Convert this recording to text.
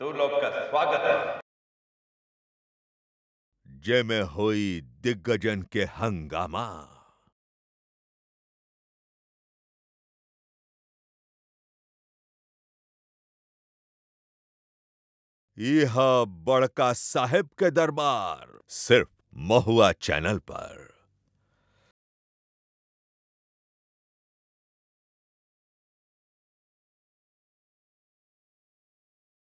तो लोग का स्वागत है जय में हुई दिग्गजन के हंगामा यह बड़का साहेब के दरबार सिर्फ महुआ चैनल पर